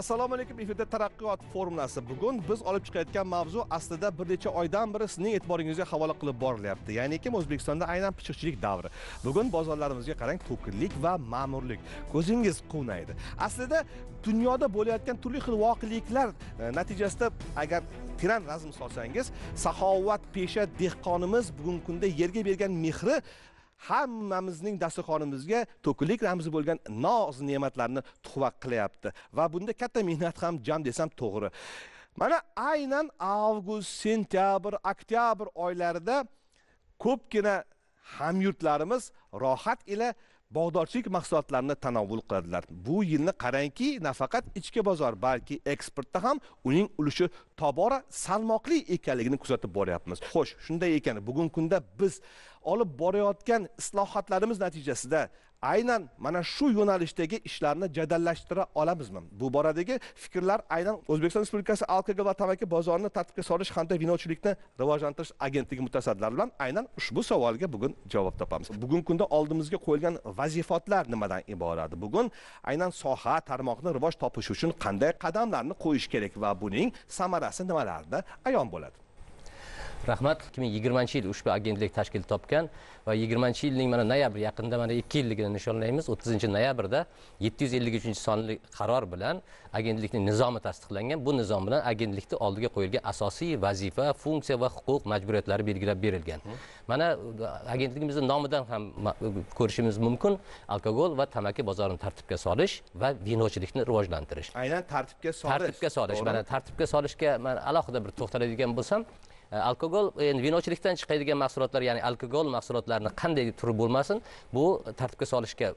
assalomu alaykum efirda taraqqiyot formulasi bugun biz olib chiqayotgan mavzu aslida bir necha oydan beri sizning e'tiboringizga havola qilib borilyapti kim o'zbekistonda aynan pichiqchilik davri bugun bozorlarimizga qarang to'kinlik va ma'murlik ko'zingiz quvnaydi aslida dunyoda bo'layotgan turli xil voqeliklar e, natijasida agar tiran razm solsangiz saxovatpesha dehqonimiz bugungi kunda yerga bergan mehri hammamizning dasturxonimizga to'kinlik ramzi bo'lgan noz ne'matlarni tuhva qilyapti va bunda katta mehnat ham jam desam to'g'ri mana aynan avgust sentyabr oktyabr oylarida ko'pgina hamyurtlarimiz rohat ila bog'dorchilik mahsulotlarini tanovvul qiladilar bu yilni qarangki nafaqat ichki bozor balki eksportda ham uning ulushi tobora salmoqli ekanligini kuzatib boryapmiz xo'sh shunday ekan bugungi kunda biz olib borayotgan islohotlarimiz natijasida aynan mana shu yo'nalishdagi ishlarni jadallashtira olamizmi bu boradagi fikrlar aynan o'zbekiston respublikasi alkogol va tamaki bozorini tartibga solish hamda vinochilikni rivojlantirish agentligi mutasaddilari bilan aynan ushbu savolga bugun javob topamiz bugungi kunda oldimizga qo'yilgan vazifatlar nimadan iborat bugun aynan soha tarmoqni rivoj topishi uchun qanday qadamlarni qo'yish kerak va buning samarasi nimalarda ayon bo'ladi rahmat ikki ming yigirmanchi yil ushbu agentlik tashkil topgan va yigirmanchi yilning mana noyabr yaqinda mana ikki yilligini nishonlaymiz o'ttizinchi noyabrda yetti yuz ellik uchinchi sonli qaror bilan agentlikning nizomi tasdiqlangan bu nizom bilan agentlikni oldiga qo'yilgan asosiy vazifa funksiya va huquq majburiyatlari belgilab berilgan mana agentligimizni nomidan ham ko'rishimiz mumkin alkogol va tamaki bozorini tartibga solish va vinochilikni rivojlantirish aynan tartibga solish tartibga solish mana tartibga solishga man alohida bir to'xtaladigan bo'lsam alkogol endi vinochilikdan chiqadigan mahsulotlar ya'ni alkogol mahsulotlarini qanday turi bo'lmasin bu tartibga solishga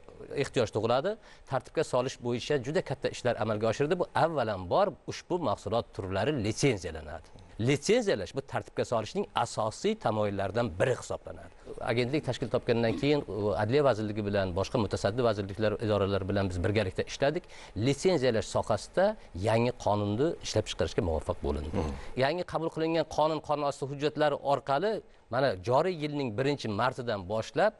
ehtiyoj tug'iladi tartibga solish bo'yicha juda katta ishlar amalga oshirildi bu avvalambor ushbu mahsulot turlari litsenziyalanadi litsenziyalash bu tartibga solishning asosiy tamoyillaridan biri hisoblanadi agentlik tashkil topgandan keyin adliya vazirligi bilan boshqa mutasaddi vazirliklar idoralari bilan biz birgalikda ishladik litsenziyalash sohasida yangi qonunni ishlab chiqarishga muvaffaq bo'lindi hmm. yangi qabul qilingan qonun qonun osti hujjatlari orqali mana joriy yilning birinchi martidan boshlab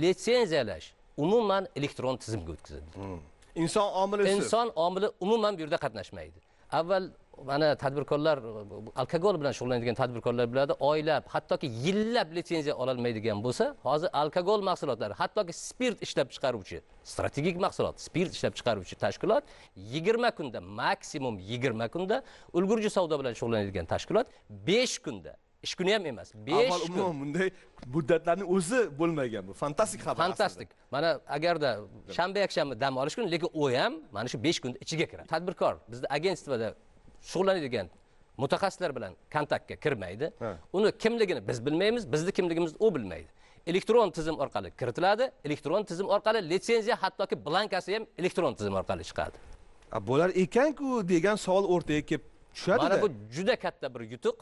litsenziyalash umuman elektron tizimga o'tkazildi hmm. inson omili inson omili umuman bu yerda qatnashmaydi avval mana tadbirkorlar alkogol bilan shug'ullanadigan tadbirkorlar biladi oylab hattoki yillab litsenziya ololmaydigan bo'lsa hozir alkogol mahsulotlari hattoki spirt ishlab chiqaruvchi strategik mahsulot spirt ishlab chiqaruvchi tashkilot yigirma kunda maksimum yigirma kunda ulgurji savdo bilan shug'ullanadigan tashkilot besh kunda ish kuni ham emas besh kun umuman bunday muddatlarni o'zi bo'lmagan bu fantastik xabar fantastik mana agarda shanba yakshanba dam olish kuni lekin u ham mana shu besh kunni ichiga kiradi tadbirkor bizda agentствоda shug'ullanadigan mutaxassislar bilan kontaktga kirmaydi uni kimligini biz bilmaymiz bizni kimligimizni u bilmaydi elektron tizim orqali kiritiladi elektron tizim orqali litsenziya hattoki blankasi ham elektron tizim orqali chiqadi bo'lar ekanku degan savol o'rtaga kelib tushadi mana bu juda katta bir yutuq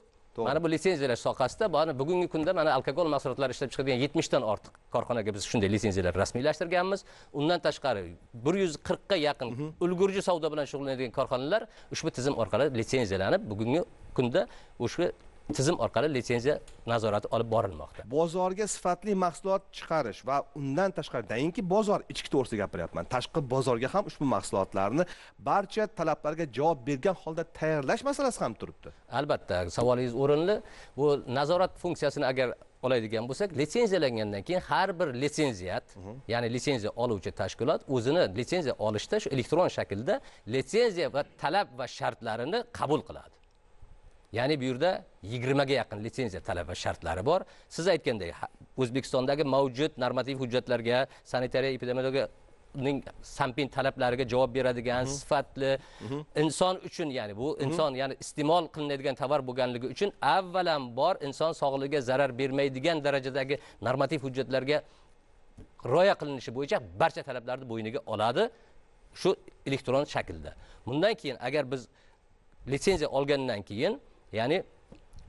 mana bu litsenziyalar sohasida mana bugungi kunda mana alkogol mahsulotlari ishlab chiqadigan yetmishdan ortiq korxonaga biz shunday litsenziyalar rasmiylashtirganmiz undan tashqari bir yuz qirqqa yaqin mhm. ulgurji savdo bilan shug'ullanadigan korxonalar ushbu tizim orqali litsenziyalanib bugungi kunda o'sha tizim orqali litsenziya nazorati olib borilmoqda bozorga sifatli mahsulot chiqarish va undan tashqari tashqaridainki bozor ichki to'g'risida gapiryapman tashqi bozorga ham ushbu mahsulotlarni barcha talablarga javob bergan holda tayyorlash masalasi ham turibdi albatta savolingiz o'rinli bu nazorat funksiyasini agar oladigan bo'lsak litsenziyalangandan keyin har bir litsenziyat mhm. ya'ni litsenziya oluvchi tashkilot o'zini litsenziya olishda shu elektron shaklda litsenziya va talab va shartlarini qabul qiladi ya'ni bu yerda yigirmaga yaqin litsenziya talaba shartlari bor siz aytgandek o'zbekistondagi mavjud normativ hujjatlarga sanitariya epidemiologiya ning sampin talablariga javob beradigan sifatli inson uchun ya'ni bu inson ya'ni iste'mol qilinadigan tovar bo'lganligi uchun avvalambor inson sog'lig'iga zarar bermaydigan darajadagi normativ hujjatlarga rioya qilinishi bo'yicha barcha talablarni bo'yniga oladi shu elektron shaklda bundan keyin agar biz litsenziya olgandan keyin ya'ni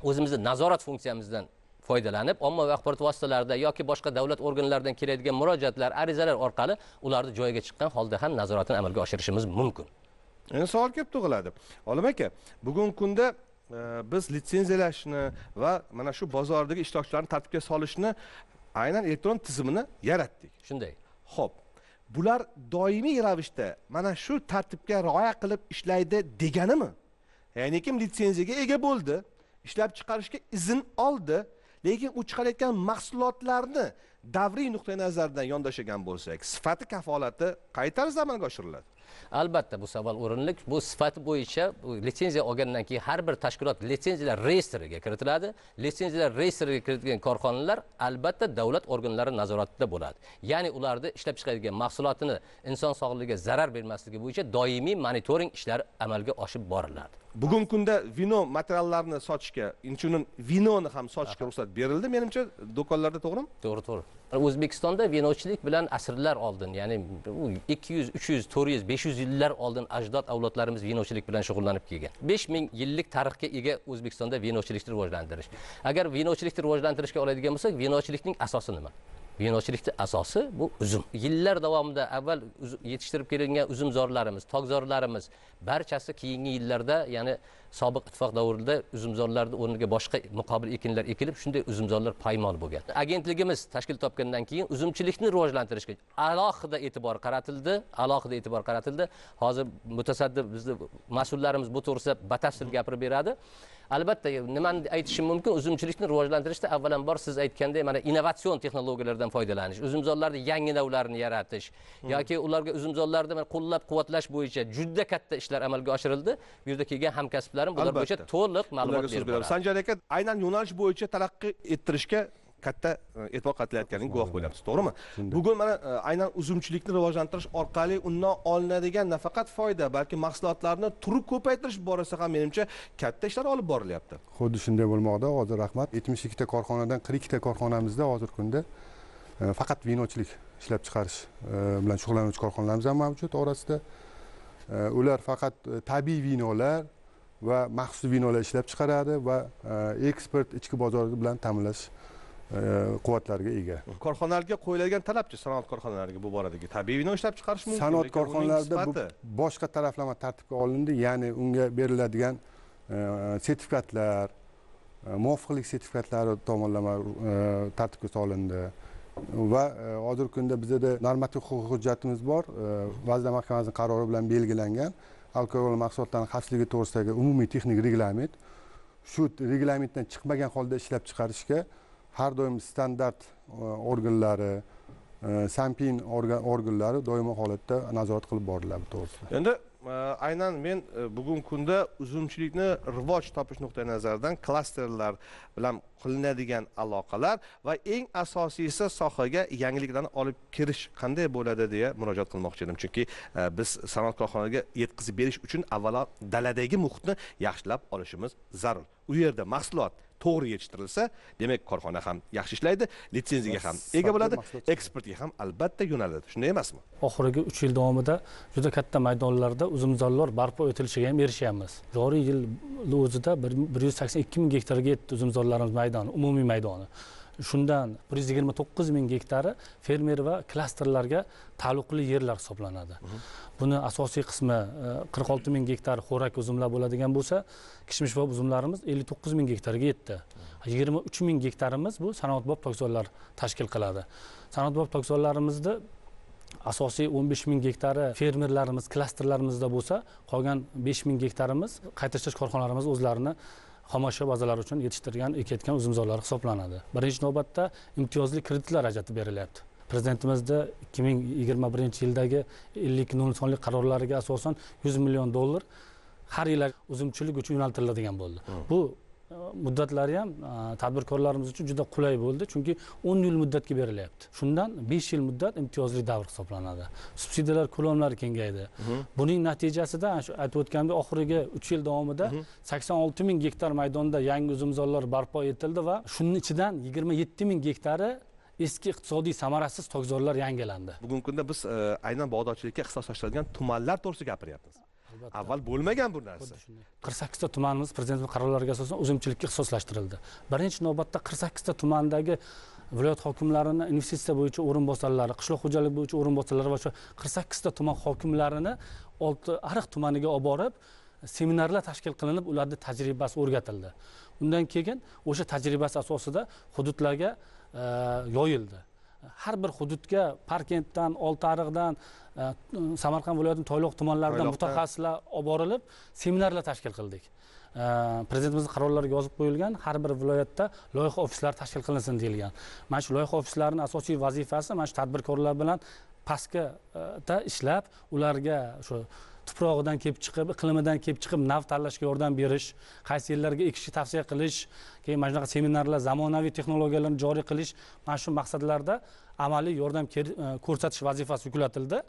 o'zimizni nazorat funksiyamizdan foydalanib ommaviy axborot vositalarida yoki boshqa davlat organlaridan kelayotgan murojaatlar arizalar orqali ularni joyiga chiqqan holda ham nazoratni amalga oshirishimiz mumkin endi savol kelib tug'iladi olim aka bugungi kunda e, biz litsenziyalashni va mana shu bozordagi ishtirokchilarni tartibga solishni aynan elektron tizimini yaratdik shunday ho'p bular doimiy ravishda mana shu tartibga rioya qilib ishlaydi deganimi ya'ni kim litsenziyaga ega bo'ldi ishlab chiqarishga izn oldi lekin u chiqarayotgan mahsulotlarni davriy nuqtai nazardan yondashagan bo'lsak sifati kafolati qay tarzda amalga oshiriladi albatta bu savol o'rinli bu sifat bo'yicha litsenziya olgandan keyin har bir tashkilot litsenziyalar reyestriga kiritiladi litsenziyalar reyestriga kiritilgan korxonalar albatta davlat organlari nazoratida bo'ladi ya'ni ularni ishlab chiqaradigan mahsulotini inson sog'lig'iga zarar bermasligi bo'yicha doimiy monitoring ishlari amalga oshib boriladi bugungi kunda vino materiallarini sotishga inchunin vinoni ham sotishga ruxsat berildi menimcha do'konlarda to'g'rimi to'g'ri to'g'ri o'zbekistonda vinochilik bilan asrlar oldin ya'ni ikki yuz uch yuz to'rt yuz besh yuz yillar oldin ajdod avlodlarimiz vinochilik bilan shug'ullanib kelgan besh ming yillik tarixga ega o'zbekistonda vinochilikni rivojlantirish agar vinochilikni rivojlantirishga oladigan bo'lsak vinochilikning asosi nima vinochilikni asosi bu uzum yillar davomida avval yetishtirib kelingan uzumzorlarimiz tokzorlarimiz barchasi keyingi yillarda ya'ni sobiq ittifoq davrida uzumzorlarni o'rniga boshqa muqobil ekinlar ekilib shunday uzumzorlar paymol bo'lgan agentligimiz tashkil topgandan keyin uzumchilikni rivojlantirishga alohida e'tibor qaratildi alohida e'tibor qaratildi hozir mutasaddi bizni mas'ullarimiz bu to'g'risida batafsil gapirib beradi albatta nimani aytishim mumkin uzumchilikni rivojlantirishda avvalambor siz aytganday mana innovatsion texnologiyalardan foydalanish uzumzorlarni yangi navlarini yaratish yoki ularga uzumzorlarni qo'llab quvvatlash bo'yicha juda katta ishlar amalga oshirildi bu yerda kelgan hamkasblar munosabatlarim bular bo'yicha to'liq ma'lumot berib beramiz sanjar aka aynan yo'nalish bo'yicha taraqqiy ettirishga katta e, e'tibor qatilayotganiga guvoh bo'lyapmiz to'g'rimi bugun mana e, aynan uzumchilikni rivojlantirish orqali undan olinadigan nafaqat foyda balki mahsulotlarni turi ko'paytirish borasida ham menimcha katta ishlar olib borilyapti xuddi shunday bo'lmoqda hozir rahmat yetmish ikkita korxonadan qirq ikkita korxonamizda hozirgi kunda e, faqat vinochilik ishlab chiqarish bilan shug'ullanuvchi korxonalarimiz ham mavjud orasida ular faqat tabiiy vinolar va maxsus vinolar ishlab chiqaradi va e, eksport ichki bozor bilan ta'minlash e, quvvatlariga ega korxonalarga qo'yiladigan talabchi sanoat korxonalariga bu boradagi tabiiy vino ishlab chiqarish mumkin sanoat korxonalarida bu boshqa taraflama tartibga olindi ya'ni unga beriladigan e, sertifikatlar muvofiqlik sertifikatlari tomonlama tartibga solindi va hozirgi kunda bizada normativ huquqiy hujjatimiz bor vazirlar mahkamasining qarori bilan belgilangan alkogol mahsulotlarini xavfsizligi to'g'risidagi umumiy texnik reglament shu reglamentdan chiqmagan holda ishlab chiqarishga har doim standart e, organlari e, sanpin organlari doimiy holatda nazorat qilib boriladi to'g'risida endi Э, aynan men э, bugungi kunda uzumchilikni rivoj topish nuqtai nazaridan klasterlar bilan qilinadigan aloqalar va eng asosiysi sohaga yangiliklarni olib kirish qanday bo'ladi deya murojaat qilmoqchi edim chunki e, biz sanoat korxonalariga yetkazib berish uchun avvalo daladagi muhitni yaxshilab olishimiz zarur u yerda mahsulot to'g'ri yetishtirilsa demak korxona ham yaxshi ishlaydi litsenziyaga ham ega bo'ladi eksportga ham albatta yo'naladi shunday emasmi oxirgi uch yil davomida juda katta maydonlarda uzumzorlar barpo etilishiga ham erishyapmiz joriy yil o'zida bir yuz sakson ikki ming gektarga yetdi uzumzorlarimiz maydoni umumiy maydoni shundan bir yuz yigirma to'qqiz ming gektari fermer va klasterlarga taalluqli yerlar hisoblanadi mhmm. buni asosiy qismi e, qirq olti ming gektar xo'rak uzumlar bo'ladigan bo'lsa kishmishvob uzumlarimiz ellik to'qqiz ming gektarga yetdi yigirma uch ming gektarimiz bu sanoatbob tokzorlar tashkil qiladi sanoatbob tokzorlarimizni asosiy o'n besh ming gektari fermerlarimiz klasterlarimizda bo'lsa qolgan besh ming gektarimiz qayta ishlash korxonalarimiz o'zlarini xomashyo bazalari uchun yetishtirgan ekayotgan uzumzorlar hisoblanadi birinchi navbatda imtiyozli kreditlar ajratib berilyapti prezidentimizni ikki ming yigirma birinchi yildagi ellik nol sonli qarorlariga asosan yuz million dollar har yili uzumchilik uchun yo'naltiriladigan bo'ldi hmm. bu muddatlari ham tadbirkorlarimiz uchun juda qulay bo'ldi chunki o'n yil muddatga berilyapti shundan besh yil muddat imtiyozli davr hisoblanadi subsidiyalar ko'lamlari kengaydi buning natijasida shu aytib o'tganimdek oxirgi uch yil davomida sakson olti ming gektar maydonda yangi uzumzorlar barpo etildi va shuni ichidan yigirma yetti ming gektari eski iqtisodiy samarasiz tokzorlar yangilandi bugungi kunda biz e, aynan bog'dorchilikka ixtisoslashtirilgan tumanlar to'g'risida gapiryapmiz albatta avval bo'lmagan bu narsa qirq sakkizta tumanimiz prezidentimiz qarorlariga asosan uzumchilikka ixtisoslashtirildi birinchi navbatda qirq sakkizta tumandagi viloyat hokimlarini investitsiya bo'yicha o'rinbosarlari qishloq xo'jaligi bo'yicha o'rinbosarlari va shu qirq sakkizta tuman hokimlarini olti ariq tumaniga olib borib seminarlar tashkil qilinib ularni tajribasi o'rgatildi undan keyin o'sha tajribasi asosida hududlarga e, yoyildi har bir hududga parkentdan oltiariqdan e, samarqand viloyatining toyloq tumanlaridan mutaxassislar olib borilib seminarlar tashkil qildik e, prezidentimizni qarorlariga yozib qo'yilgan har bir viloyatda loyiha ofislari tashkil qilinsin deyilgan mana shu loyiha ofislarini asosiy vazifasi mana shu tadbirkorlar bilan pastgada e, ishlab ularga shu tuprog'idan kelib chiqib iqlimidan kelib chiqib nav tanlashga yordam berish qaysi yillarga ekishni tavsiya qilish keyin mana shunaqa seminarlar zamonaviy texnologiyalarni joriy qilish mana shu maqsadlarda amaliy yordam e, ko'rsatish vazifasi yuklatildi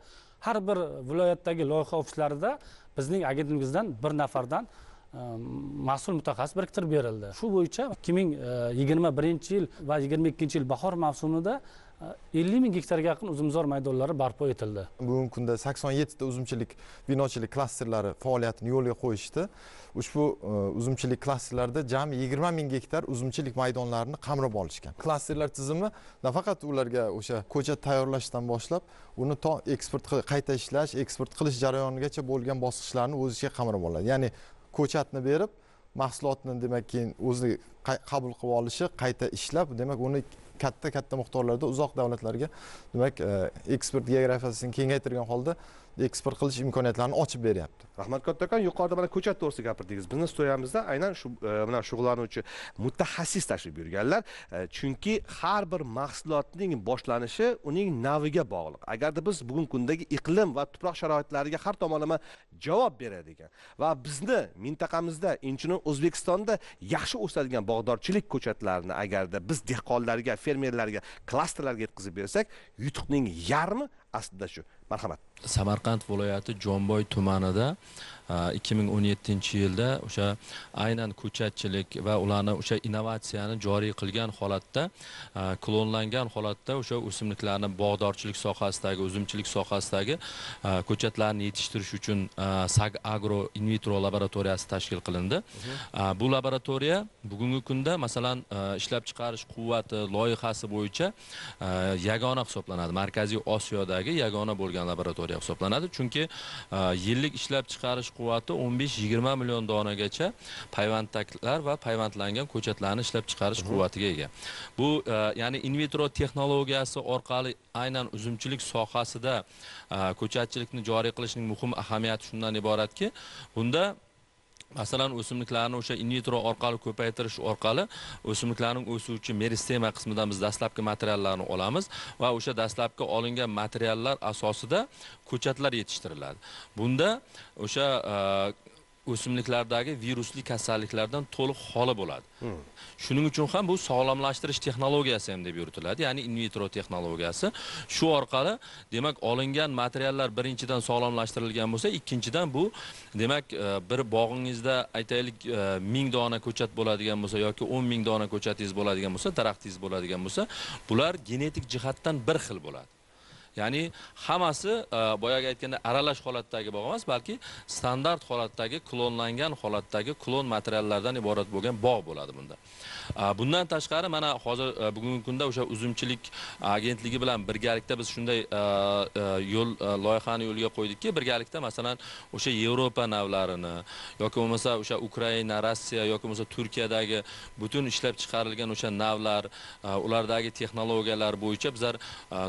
har bir viloyatdagi loyiha ofislarida bizning agentligimizdan bir nafardan e, mas'ul mutaxassis biriktirib berildi shu bo'yicha ikki ming e, yigirma birinchi yil va yigirma ikkinchi yil bahor mavsumida ellik ming gektarga yaqin uzumzor maydonlari barpo etildi bugungi kunda sakson yettita uzumchilik vinochilik klasterlari faoliyatini yo'lga qo'yishdi ushbu e, uzumchilik klasterlarida jami yigirma ming gektar uzumchilik maydonlarini qamrab olishgan klasterlar tizimi nafaqat ularga o'sha ko'chat tayyorlashdan boshlab uni to eksport qayta ishlash eksport qilish jarayonigacha bo'lgan bosqichlarni o'z ichiga qamrab oladi ya'ni ko'chatni berib mahsulotni demak keyin o'zi qabul qilib olishi qayta ishlab demak uni katta katta miqdorlarda uzoq davlatlarga demak e, eksport geografiyasini kengaytirgan holda eksport qilish imkoniyatlarini ochib beryapti rahmat kattakon yuqorida mana ko'chat to'g'risida gapirdingiz bizni studiyamizda aynan shu e, mana shug'ullanuvchi mutaxassis tashrif buyurganlar e, chunki har bir mahsulotning boshlanishi uning naviga bog'liq agarda biz bugungi kundagi iqlim va tuproq sharoitlariga har tomonlama javob beradigan va bizni mintaqamizda inchunin o'zbekistonda yaxshi o'sadigan bog'dorchilik ko'chatlarini agarda biz dehqonlarga fermerlarga klasterlarga yetkazib bersak yutuqning yarmi aslida shu marhamat samarqand viloyati jomboy tumanida ikki ming o'n yettinchi yilda o'sha aynan ko'chatchilik va ularni o'sha innovatsiyani joriy qilgan holatda klonlangan holatda o'sha o'simliklarni bog'dorchilik sohasidagi uzumchilik sohasidagi ko'chatlarni yetishtirish uchun sag agro in vitro laboratoriyasi tashkil qilindi mhm. bu laboratoriya bugungi kunda masalan ishlab chiqarish quvvati loyihasi bo'yicha yagona hisoblanadi markaziy osiyodagi yagona bo'lgan laboratoriya mahsulotlari hisoblanadi chunki e, yillik ishlab chiqarish quvvati 15-20 million donagacha payvandtaklar va payvandlangan ko'chatlarni ishlab chiqarish quvvatiga ega bu e, ya'ni in vitro texnologiyasi orqali aynan uzumchilik sohasida e, ko'chatchilikni joriy qilishning muhim ahamiyati shundan iboratki bunda masalan o'simliklarni o'sha initro orqali ko'paytirish orqali o'simliklarning o'suvchi meristema qismidan biz dastlabki materiallarni olamiz va o'sha dastlabki olingan materiallar asosida ko'chatlar yetishtiriladi bunda o'sha o'simliklardagi virusli kasalliklardan to'liq xoli bo'ladi hmm. shuning uchun ham bu sog'lomlashtirish texnologiyasi ham deb yuritiladi ya'ni in vitro texnologiyasi shu orqali demak olingan materiallar birinchidan sog'lomlashtirilgan bo'lsa ikkinchidan bu demak e, bir bog'ingizda aytaylik e, ming dona ko'chat bo'ladigan bo'lsa yoki o'n ming dona ko'chatingiz bo'ladigan bo'lsa daraxtingiz bo'ladigan bo'lsa bular genetik jihatdan bir xil bo'ladi ya'ni hammasi e, boyagi aytganda aralash holatdagi bog' emas balki standart holatdagi klonlangan holatdagi klon materiallardan iborat bo'lgan bog' bo'ladi bunda e, bundan tashqari mana hozir e, bugungi kunda o'sha uzumchilik agentligi bilan birgalikda biz shunday yo'l loyihani yo'lga qo'ydikki birgalikda masalan o'sha yevropa navlarini yoki bo'lmasa o'sha ukraina rossiya yoki bo'lmasa turkiyadagi butun ishlab chiqarilgan o'sha navlar ulardagi texnologiyalar bo'yicha bizlar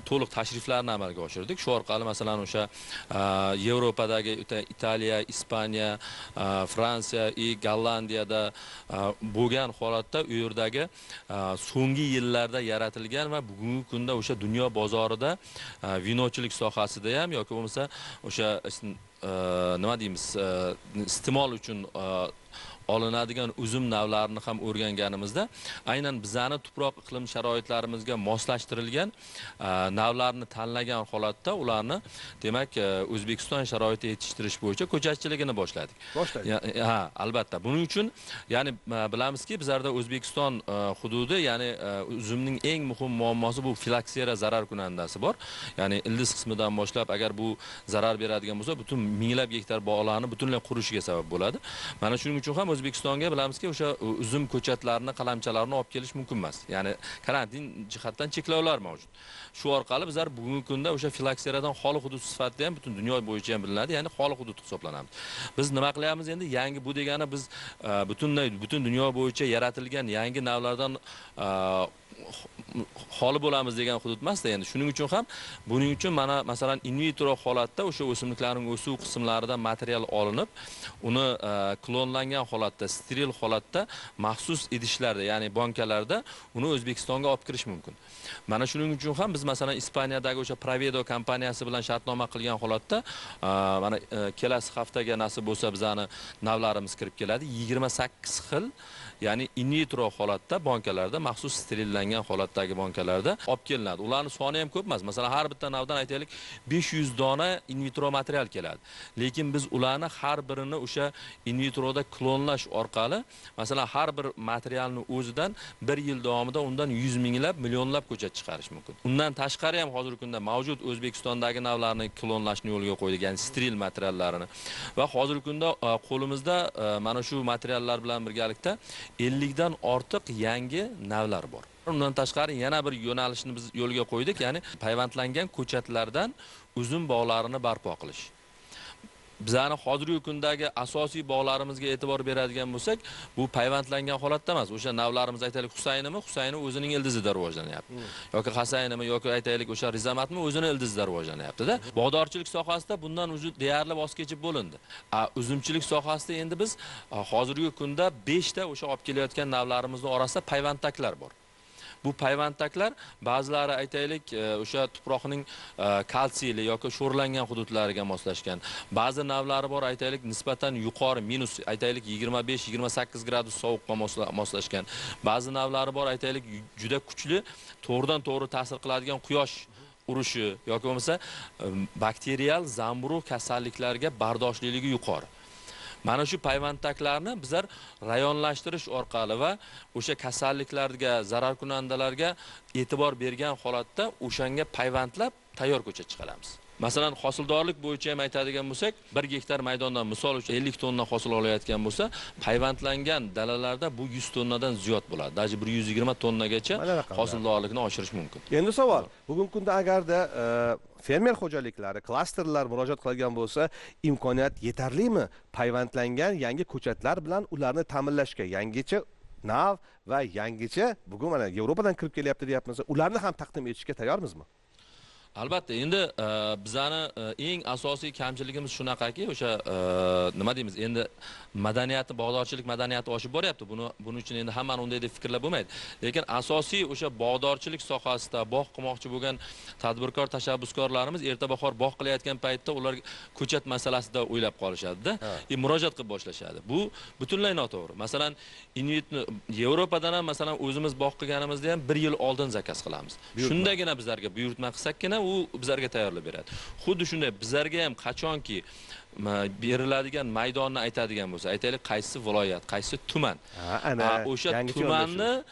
to'liq tashriflarni amalga oshirdik shu orqali masalan o'sha yevropadagi italiya ispaniya fransiya и gollandiyada bo'lgan holatda u yerdagi so'nggi yillarda yaratilgan va bugungi kunda o'sha dunyo bozorida vinochilik sohasida ham yoki bo'lmasa o'sha nima deymiz iste'mol uchun olinadigan uzum navlarini ham o'rganganimizda aynan bizani tuproq iqlim sharoitlarimizga moslashtirilgan navlarni tanlagan holatda ularni demak e, O'zbekiston sharoitida yetishtirish bo'yicha ko'chatchiligini boshladik. Boshladik. E, ha, albatta. Buning uchun ya'ni bilamizki, bizlarda O'zbekiston e, hududi, ya'ni uzumning eng muhim muammosi bu filoksera zarar kunandasi bor. Ya'ni ildiz qismidan boshlab agar bu zarar beradigan bo'lsa, butun minglab gektar bog'larni butunlay qurishiga sabab bo'ladi. Mana shuning uchun ham o'zbekistonga bilamizki o'sha uzum ko'chatlarini qalamchalarni olib kelish mumkin emas ya'ni karantin jihatdan cheklovlar mavjud shu orqali bizlar bugungi kunda o'sha filakseradan xoli hudud sifatida ham butun dunyo bo'yicha ham bilinadi ya'ni xoli hudud hisoblanamiz biz nima qilyapmiz endi yangi bu degani biz e, butunlay butun dunyo bo'yicha yaratilgan yangi navlardan e, xoli bo'lamiz degan hudud emasda endi shuning uchun ham buning uchun mana masalan in vitro holatda o'sha o'simliklarning o'suv qismlaridan material olinib uni e, klonlangan holatda steril holatda maxsus idishlarda ya'ni bankalarda uni o'zbekistonga olib kirish mumkin mana shuning uchun ham biz masalan ispaniyadagi o'sha provedo kompaniyasi bilan shartnoma qilgan holatda e, mana e, kelasi haftaga nasib bo'lsa bizani navlarimiz kirib keladi yigirma sakkiz xil ya'ni in vitro holatda bankalarda maxsus sterillangan holatda navbatdagi bankalarda olib kelinadi ularni soni ham ko'p emas masalan har bitta navdan aytaylik 500 dona in vitro material keladi lekin biz ularni har birini o'sha in vitroda klonlash orqali masalan har bir materialni o'zidan bir yil davomida undan yuz minglab millionlab ko'chat chiqarish mumkin undan tashqari ham hozirgi kunda mavjud o'zbekistondagi navlarni klonlashni yo'lga qo'ydik ya'ni steril materiallarini va hozirgi kunda e, qo'limizda e, mana shu materiallar bilan birgalikda 50 dan ortiq yangi navlar bor undan tashqari yana bir yo'nalishni biz yo'lga qo'ydik ya'ni payvandlangan ko'chatlardan uzum bog'larini barpo qilish bizani hozirgi kundagi asosiy bog'larimizga e'tibor beradigan bo'lsak bu payvandlangan holatda emas o'sha navlarimiz aytaylik husaynimi husayni o'zining ildizida rivojlanyapti hmm. yoki hasaynimi yoki aytaylik o'sha rizamatmi o'zini ildizida rivojlanyaptida hmm. bog'dorchilik sohasida bundan уже deyarli voz kechib bo'lindi a uzumchilik sohasida endi biz hozirgi kunda beshta o'sha olib kelayotgan navlarimizni orasida payvandtaklar bor bu payvandaklar ba'zilari aytaylik e, o'sha tuproqning e, kalsiyli yoki sho'rlangan hududlariga moslashgan ba'zi navlari bor aytaylik nisbatan yuqori minus aytaylik 25-28 gradus sovuqqa moslashgan ba'zi navlari bor aytaylik juda kuchli to'g'ridan to'g'ri ta'sir qiladigan quyosh urushi yoki bo'lmasa e, bakterial zamburug' kasalliklarga bardoshliligi yuqori mana shu payvandtaklarni bizlar rayonlashtirish orqali va o'sha kasalliklarga zararkunandalarga e'tibor bergan holatda o'shanga payvandlab tayyor ko'cha chiqaramiz masalan hosildorlik bo'yicha ham aytadigan bo'lsak 1 gektar maydondan misol uchun 50 tonna hosil olayotgan bo'lsa payvandlangan dalalarda bu 100 tonnadan ziyod bo'ladi даже 120 tonnagacha hosildorlikni oshirish mumkin endi savol bugungi kunda agarda e, fermer xo'jaliklari klasterlar murojaat qiladigan bo'lsa imkoniyat yetarlimi payvandlangan yangi ko'chatlar bilan ularni ta'minlashga yangicha nav va yangicha bugun mana yevropadan kirib kelyapti deyapmiz ularni ham taqdim etishga tayyormizmi albatta endi e, bizani e, eng asosiy kamchiligimiz shunaqaki o'sha e, nima deymiz endi madaniyati bog'dorchilik madaniyati oshib boryapti buni buning uchun endi hammani unday deb fikrlab bo'lmaydi lekin asosiy o'sha bog'dorchilik sohasida bog' qilmoqchi bo'lgan tadbirkor tashabbuskorlarimiz erta bahor bog' qilayotgan paytda ular ko'chat masalasida o'ylab qolishadida и murojaat qilib boshlashadi bu butunlay noto'g'ri masalan inuitni yevropadan ham masalan o'zimiz bog' qilganimizda ham bir yil oldin zakaz qilamiz shundagina bizlarga buyurtma qilsakgina u bizlarga tayyorlab beradi xuddi shunday bizlarga ham qachonki beriladigan maydonni aytadigan bo'lsa aytaylik qaysi viloyat qaysi tuman ana o'sha tumanni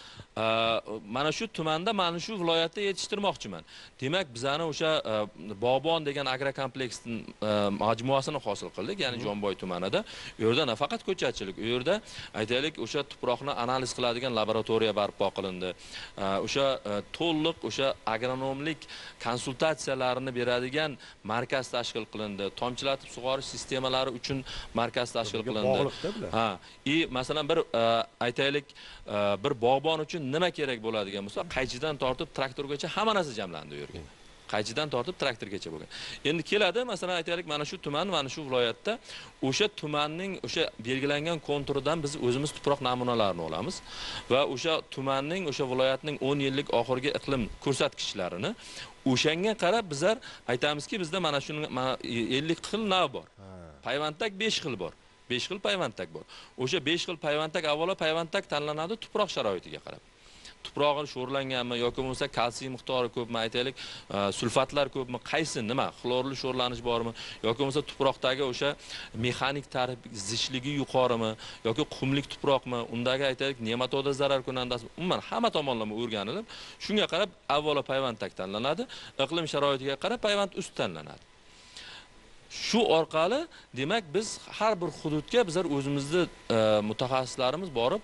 mana shu tumanda mana shu viloyatda yetishtirmoqchiman demak bizani o'sha bobon degan agrokompleks majmuasini hosil qildik ya'ni jomboy tumanida u yerda nafaqat ko'chatchilik u yerda aytaylik o'sha tuproqni analiz qiladigan laboratoriya barpo qilindi o'sha to'liq o'sha agronomlik konsultatsiyalarini beradigan markaz tashkil qilindi tomchilatib sug'orish sistemalari uchun markaz tashkil qilindi ha и masalan bir e, aytaylik e, bir bog'bon uchun nima kerak bo'ladigan bo'lsa qaychidan tortib traktorgacha hamma narsa jamlandi u yerga qaychidan tortib traktorgacha bo'lgan endi keladi masalan aytaylik mana shu tuman mana shu viloyatda o'sha tumanning o'sha belgilangan konturidan biz o'zimiz tuproq namunalarini olamiz va o'sha tumanning o'sha viloyatning o'n yillik oxirgi iqlim ko'rsatkichlarini o'shanga qarab bizlar aytamizki bizda mana shuni 50 xil nav bor payvandtak 5 xil bor 5 xil payvandtak bor o'sha 5 xil payvandtak avvalo payvandtak tanlanadi tuproq sharoitiga qarab tuprog'i sho'rlanganmi yoki bo'lmasa kalsiy miqdori ko'pmi aytaylik e, sulfatlar ko'pmi qaysi nima xlorli sho'rlanish bormi yoki bo'lmasa tuproqdagi o'sha mexanik tarif zichligi yuqorimi yoki qumlik tuproqmi undagi aytaylik nematoda zarar kunandasi umuman hamma tomonlama o'rganilib shunga qarab avvalo payvand tag tanlanadi iqlim sharoitiga qarab payvand ust tanlanadi shu orqali demak biz har bir hududga bizlar o'zimizni e, mutaxassislarimiz borib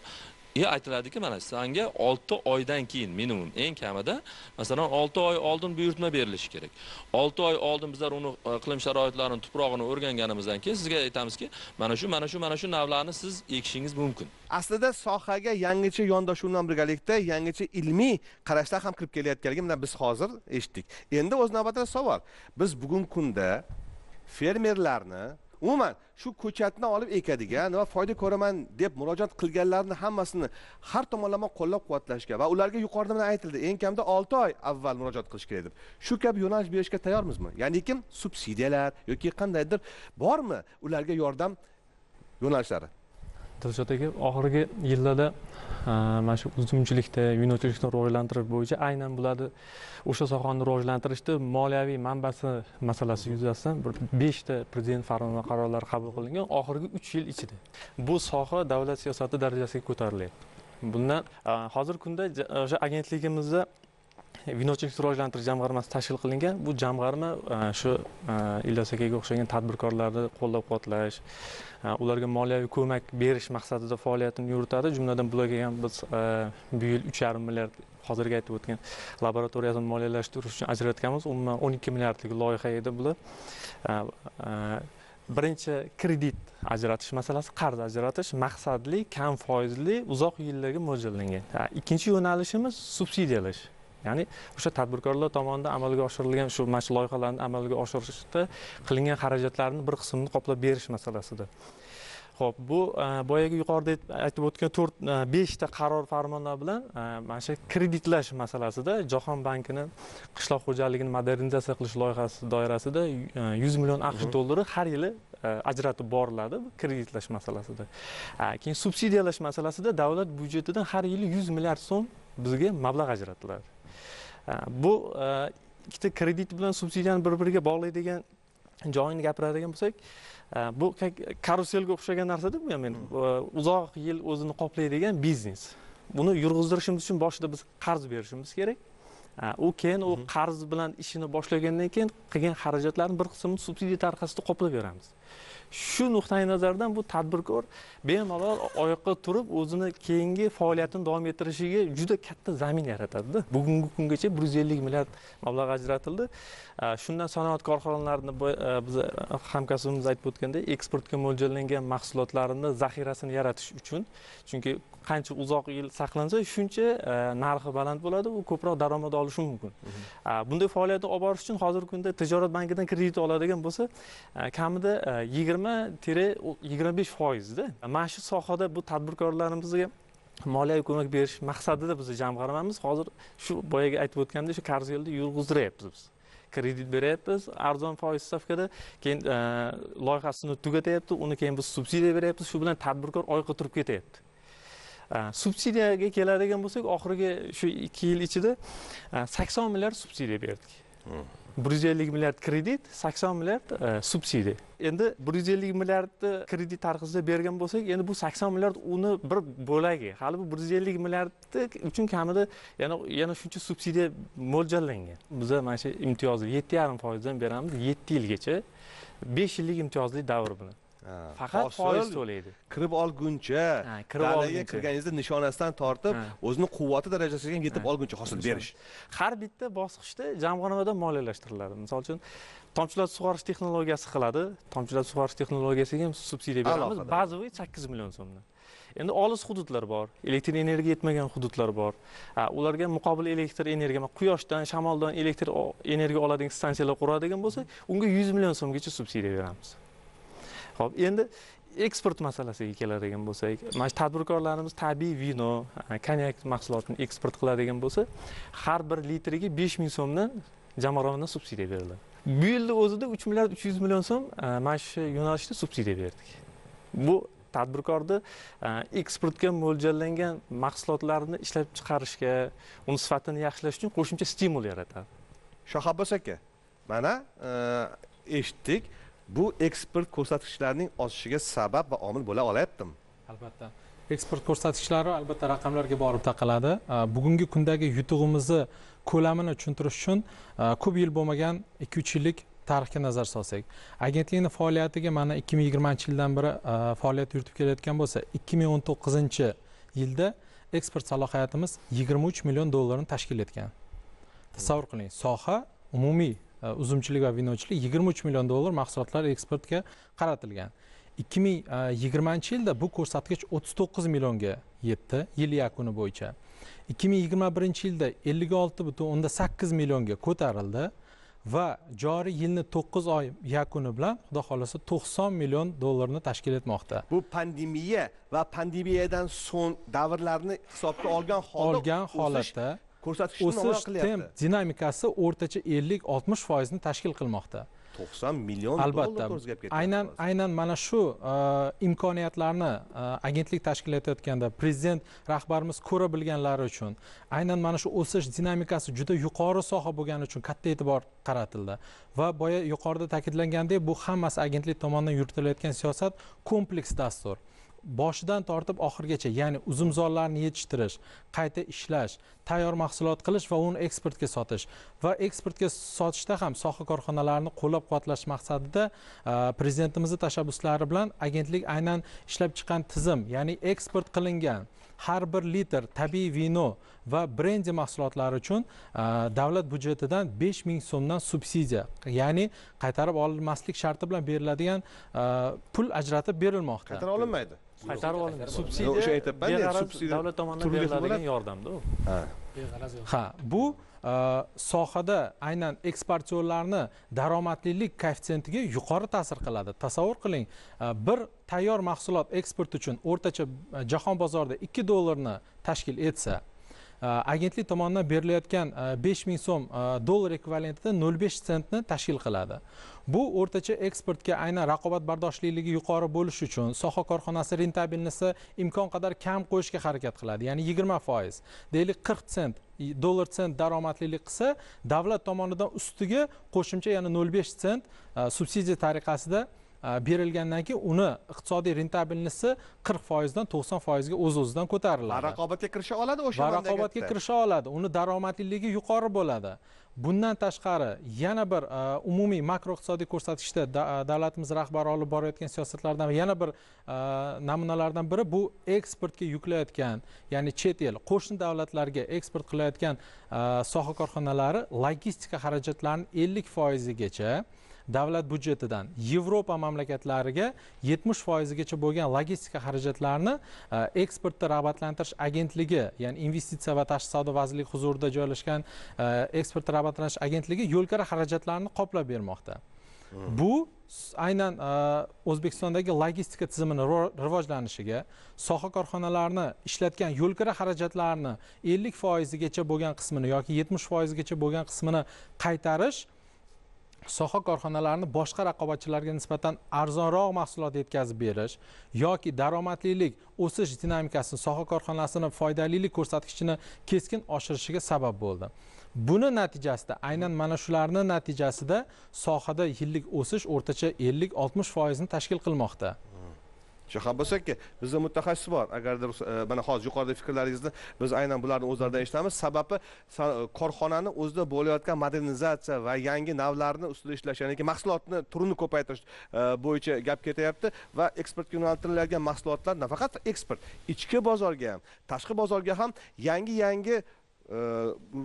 и aytiladiki mana sanga 6 oydan keyin minimum eng kamida masalan 6 oy oldin buyurtma berilishi kerak 6 oy oldin bizlar uni e, iqlim sharoitlarini tuprog'ini o'rganganimizdan keyin sizga aytamizki mana shu mana shu mana shu navlarni siz ekishingiz mumkin aslida sohaga yangicha yondashuv bilan birgalikda yangicha ilmiy qarashlar ham kirib kelayotganligi mana biz hozir eshitdik endi o'z navbatida savol biz bugungi kunda fermerlarni umuman shu ko'chatni olib ekadigan va foyda ko'raman deb murojaat qilganlarni hammasini har tomonlama qo'llab quvvatlashga va ularga yuqorida mana aytildi eng kamida olti oy avval murojaat qilish kerak deb shu kabi yo'nalish berishga tayyormizmi ya'nikim subsidiyalar yoki qandaydir bormi ularga yordam yo'nalishlari dilshod aka oxirgi yillarda e, mana shu uzumchilikda vinochilikni rivojlantirish bo'yicha aynan bularni o'sha sohani rivojlantirishni moliyaviy manbasi masalasi yuzasidan bir beshta prezident farmoni qarorlari qabul qilingan oxirgi uch yil ichida bu soha davlat siyosati darajasiga ko'tarilyapti bundan e, hozirgi kunda e, o'sha agentligimizda vinochilikni rivojlantirish jamg'armasi tashkil qilingan bu jamg'arma e, shu e, ildos akaga o'xshagan tadbirkorlarni qo'llab quvvatlash e, ularga moliyaviy ko'mak berish maqsadida faoliyatini yuritadi jumladan bularga ham biz bu yil uch yarim milliard hozirgi aytib o'tgan laboratoriyasini moliyalashtirish uchun ajratganmiz umuman o'n ikki milliardlik loyiha edi bular birinchi kredit ajratish masalasi qarz ajratish maqsadli kam foizli uzoq yillarga mo'ljallangan ikkinchi yo'nalishimiz subsidiyalash ya'ni o'sha tadbirkorlar tomonidan amalga oshirilgan shu mana shu loyihalarni amalga oshirishda qilingan xarajatlarni bir qismini qoplab berish masalasida ho'p bu e, boyagi yuqorida aytib o'tgan to'rt e, beshta qaror farmonlar bilan e, mana shu kreditlash masalasida jahon bankini qishloq xo'jaligini modernizatsiya qilish loyihasi doirasida yuz million aqsh dollari har yili ajratib boriladi kreditlash masalasida keyin subsidiyalash masalasida davlat byudjetidan har yili yuz milliard so'm bizga mablag' ajratiladi bu e, ikkita kredit bilan subsidiyani bir biriga bog'laydigan joyini gapiradigan bo'lsak bu karuselga o'xshagan narsa deb men hmm. e, uzoq yil o'zini qoplaydigan biznes buni yurg'izdirishimiz uchun boshida biz qarz berishimiz kerak u keyin u hmm. qarz bilan ishini boshlagandan keyin qilgan xarajatlarini bir qismini subsidiya tariqasida qoplab beramiz shu nuqtai nazardan bu tadbirkor bemalol oyoqqa turib o'zini keyingi faoliyatini davom ettirishiga juda katta zamin yaratadida bugungi kungacha bir yuz ellik milliard mablag' ajratildi shundan sanoat korxonalarini biz hamkasbimiz aytib o'tgandek eksportga mo'ljallangan mahsulotlarini zaxirasini yaratish uchun chunki qancha uzoq yil saqlansa shuncha narxi baland bo'ladi u ko'proq daromad olishi mumkin mhm. bunday faoliyatni olib borish uchun hozirgi kunda tijorat bankidan kredit oladigan bo'lsa kamida yigirma tire yigirma besh foizda mana shu sohada bu tadbirkorlarimizga moliyaviy ko'mak berish maqsadida biz jamg'armamiz hozir shu boyagi aytib o'tganimdek shu yo'lni yurg'izdiryapmiz biz kredit beryapmiz arzon foiz stavkada keyin e, loyihasini tugatyapti uni keyin biz subsidiya beryapmiz shu bilan tadbirkor oyoqqa turib ketyapti e, subsidiyaga keladigan bo'lsak oxirgi shu ikki yil ichida e, sakson milliard subsidiya berdik hmm. bir yuz ellik milliard kredit sakson milliard e, subsidiya endi bir yuz ellik milliardni kredit tarqizda bergan bo'lsak endi bu sakson milliard uni bir bo'lagi hali bu bir yuz ellik milliardni uchun kamida yana yana shuncha subsidiya mo'ljallangan biza mana shu imtiyozli yetti yarim foizdan beramiz yetti yilgacha besh yillik imtiyozli davr bilan faqat foiz to'laydi kirib olguncha kirib olguncha kirganingizda nishonasidan tortib o'zini quvvati darajasiga yetib olguncha hosil berish har bitta bosqichda jamg'armadan moliyalashtiriladi misol uchun tomchilatib sug'orish texnologiyasi qiladi tomchilatib sug'orish texnologiyasiga ham subsidiya beramiz bazaviy sakkiz million so'mdan endi olis hududlar bor elektr energiya yetmagan hududlar bor ularga muqobil elektr energiya quyoshdan shamoldan elektr energiya oladigan stansiyalar quradigan bo'lsak unga yuz million so'mgacha subsidiya beramiz ho'p endi eksport masalasiga keladigan bo'lsak mana shu tadbirkorlarimiz tabiiy vino e, konyak mahsulotini eksport qiladigan bo'lsa har bir litriga besh ming so'mdan jamg'armadan subsidiya beriladi bu yilni o'zida uch milliard uch yuz million so'm e, mana shu yo'nalishda subsidiya berdik bu tadbirkorni e, eksportga mo'ljallangan mahsulotlarni ishlab chiqarishga uni sifatini yaxshilash uchun qo'shimcha stimul yaratadi Shohabbos aka mana eshitdik bu eksport ko'rsatkichlarining oshishiga sabab va omil bo'la olyaptimi albatta eksport ko'rsatkichlari albatta raqamlarga borib taqaladi bugungi kundagi yutug'imizni ko'lamini tushuntirish uchun ko'p yil bo'lmagan ikki uch yillik tarixga nazar solsak agentlikni faoliyatiga mana ikki ming yigirmanchi yildan beri faoliyat yuritib kelayotgan bo'lsa ikki ming o'n to'qqizinchi yilda eksport salohiyatimiz yigirma uch million dollarni tashkil etgan tasavvur qiling soha umumiy uzumchilik va vinochilik yigirma uch million dollar mahsulotlar eksportga qaratilgan ikki ming e, yigirmanchi yilda bu ko'rsatkich o'ttiz to'qqiz millionga yetdi yil yakuni bo'yicha ikki ming yigirma birinchi yilda ellik olti butun o'nda sakkiz millionga ko'tarildi va joriy yilni to'qqiz oy yakuni bilan xudo xohlasa to'qson million dollarni tashkil etmoqda bu pandemiya va pandemiyadan so'ng davrlarni hisobga olgan holda olgan holatda ko'rsatkichni namoyon qilyapti temp dinamikasi o'rtacha 50-60 foizni tashkil qilmoqda 90 million albatta aynan aynan mana shu e, imkoniyatlarni e, agentlik tashkil etayotganda prezident rahbarimiz ko'ra bilganlari uchun aynan mana shu o'sish dinamikasi juda yuqori soha bo'lgani uchun katta e'tibor qaratildi va boya yuqorida ta'kidlangandek bu hammasi agentlik tomonidan yuritilayotgan siyosat kompleks dastur boshidan tortib oxirigacha ya'ni uzumzorlarni yetishtirish qayta ishlash tayyor mahsulot qilish va uni eksportga sotish va eksportga sotishda ham soha korxonalarini qo'llab quvvatlash maqsadida prezidentimizni tashabbuslari bilan agentlik aynan ishlab chiqqan tizim ya'ni eksport qilingan har bir litr tabiiy vino va brendi mahsulotlari uchun davlat byudjetidan besh ming so'mdan subsidiya ya'ni qaytarib olinmaslik sharti bilan beriladigan pul ajratib berilmoqda qaytarib olinmaydi qaytarib olinadi subsidiya o'sha aytyapman davlat tomonidan beriladigan yordamda u ha bu Э, sohada aynan eksportyorlarni daromadlilik koeffitsientiga yuqori ta'sir qiladi tasavvur qiling e, bir tayyor mahsulot eksport uchun o'rtacha e, jahon bozorida ikki dollarni tashkil etsa Э, agentlik tomonidan berilayotgan e, besh ming so'm e, dollar ekvivalentida nol besh sentni tashkil qiladi bu o'rtacha eksportga aynan raqobatbardoshliligi yuqori bo'lishi uchun soha korxonasi rentabelnisi imkon qadar kam qo'yishga harakat qiladi ya'ni yigirma foiz deylik qirq sent dollar sent daromadlilik qilsa davlat tomonidan ustiga qo'shimcha yana nol besh sent e, subsidiya tariqasida Э, berilgandan keyin uni iqtisodiy rentabilnisi qirq foizdan to'qson foizga o'z o'zidan ko'tariladi raqobatga kirisha oladi o'sha raqobatga kirisha oladi uni daromadliligi yuqori bo'ladi bundan tashqari yana bir e, umumiy makro iqtisodiy ko'rsatkichda e, davlatimiz rahbari olib borayotgan siyosatlardan yana bir e, namunalardan biri bu eksportga yuklayotgan ya'ni chet el qo'shni davlatlarga eksport qilayotgan soha korxonalari logistika xarajatlarini ellik foizigacha davlat budjetidan yevropa mamlakatlariga yetmish foizigacha bo'lgan logistika xarajatlarini e, eksportni rag'batlantirish agentligi ya'ni investitsiya va tashqi savdo vazirligi huzurida joylashgan e, eksportni rag'batlantirish agentligi yo'lkira xarajatlarini qoplab bermoqda hmm. bu aynan e, o'zbekistondagi logistika tizimini rivojlanishiga soha korxonalarini ishlatgan yo'lkira xarajatlarini ellik foizigacha bo'lgan qismini yoki yetmish foizigacha bo'lgan qismini qaytarish soha korxonalarini boshqa raqobatchilarga nisbatan arzonroq mahsulot yetkazib berish yoki daromadlilik o'sish dinamikasini soha korxonasini foydalilik ko'rsatkichini keskin oshirishiga sabab bo'ldi buni natijasida aynan mana shularni natijasida sohada yillik o'sish o'rtacha ellik oltmish foizni tashkil qilmoqda shahan bo'lsa ki bizda mutaxassis bor agarda e, mana hozir yuqorida fikrlaringizni biz aynan bularni o'zlaridan eshitamiz sababi e, korxonani o'zida bo'layotgan modernizatsiya va yangi navlarni ustida ishlash ya'niki mahsulotni turini ko'paytirish e, bo'yicha gap ketyapti va eksportga yo'naltiriladigan mahsulotlar nafaqat eksport ichki bozorga ham tashqi bozorga ham yangi yangi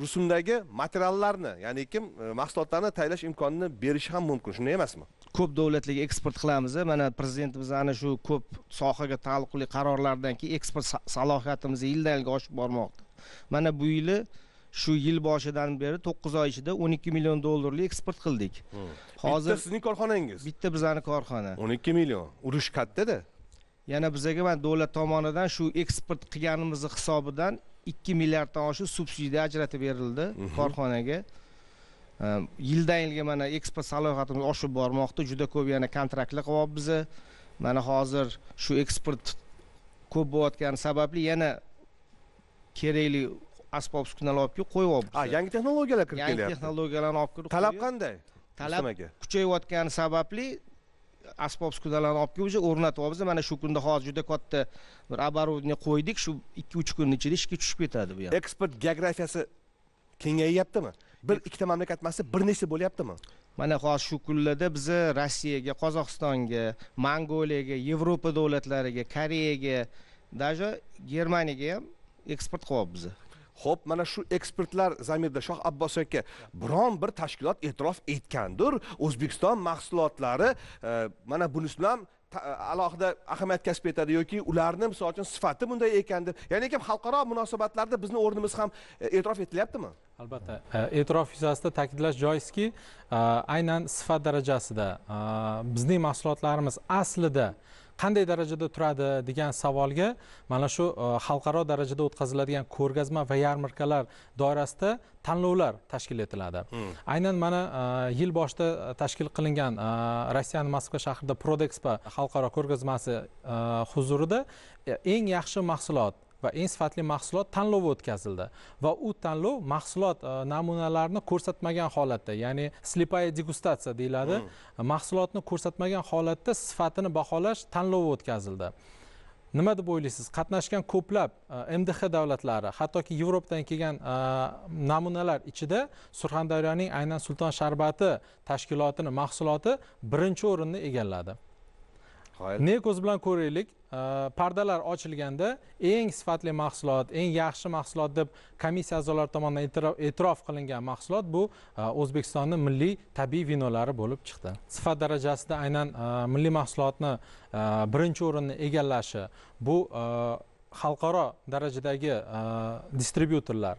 rusumdagi materiallarni ya'ni kim mahsulotlarni tayyorlash imkonini berishi ham mumkin shunday emasmi ko'p davlatlarga eksport qilamiz mana prezidentimiz ana shu ko'p sohaga taalluqli qarorlardan keyin eksport salohiyatimiz yildan yilga oshib bormoqda mana bu yili shu yil boshidan beri to'qqiz oy ichida o'n ikki million dollarlik eksport qildik hozir bitta sizning korxonangiz bitta bizani korxona o'n ikki million urush kattada yana bizaga mana davlat tomonidan shu eksport qilganimizni hisobidan ikki milliarddan oshiq subsidiya ajratib berildi korxonaga Э, yildan yilga mana eksport salohiyatimiz oshib bormoqda juda ko'p yana kontraktlar qilyapmiz mana hozir shu eksport ko'p bo'layotgani sababli yana kerakli asbob uskunalar olib kelib qo'yyapmiz ha yangi texnologiyalar kirib kelyapti yangi texnologiyalarni olib kirib talab qanday talab kuchayayotgani sababli asbob uskunalarni olib kelib уже o'rnatyapmiz mana shu kunda hozir juda katta bir оборудование qo'ydik shu ikki uch kunni ichida ishga tushib ketadi bu ham eksport geografiyasi kengayyaptimi bir ikkita mamlakat emas bir nechta bo'lyaptimi mana hozir shu kunlarda biza rossiyaga qozog'istonga mongoliyaga yevropa davlatlariga koreyaga даже germaniyaga ham eksport qilyapmiz ho'p mana shu ekspertlar zamirda shoh abbos aka biron bir tashkilot e'tirof etgandir o'zbekiston mahsulotlari e, mana bunisi bilan alohida ahamiyat kasb etadi yoki ularni misol uchun sifati bunday ekan deb ya'ni kim xalqaro munosabatlarda bizni o'rnimiz ham e, e'tirof etilyaptimi albatta e, e'tirof yuzasida ta'kidlash joizki e, aynan sifat darajasida bizning mahsulotlarimiz aslida qanday darajada turadi degan savolga mana shu e, xalqaro darajada o'tkaziladigan ko'rgazma va yarmarkalar doirasida tanlovlar tashkil etiladi hmm. aynan mana e, yil boshida tashkil qilingan e, rossiyani moskva shahrida prodexpo xalqaro ko'rgazmasi huzurida eng yaxshi mahsulot va eng sifatli mahsulot tanlovi o'tkazildi va u tanlov mahsulot e, namunalarini ko'rsatmagan holatda ya'ni slipaya degustatsiya deyiladi hmm. mahsulotni ko'rsatmagan holatda sifatini baholash tanlovi o'tkazildi nima deb o'ylaysiz qatnashgan ko'plab e, mdh davlatlari hattoki yevropadan kelgan e, namunalar ichida surxondaryoning aynan sulton sharbati tashkilotini mahsuloti birinchi o'rinni egalladi hoyl ne ko'z bilan ko'raylik pardalar ochilganda eng sifatli mahsulot eng yaxshi mahsulot deb komissiya a'zolari tomonidan e'tirof qilingan mahsulot bu e, O'zbekistonning milliy tabiiy vinolari bo'lib chiqdi sifat darajasida aynan e, milliy mahsulotni e, birinchi o'rinni egallashi bu xalqaro darajadagi distribyutorlar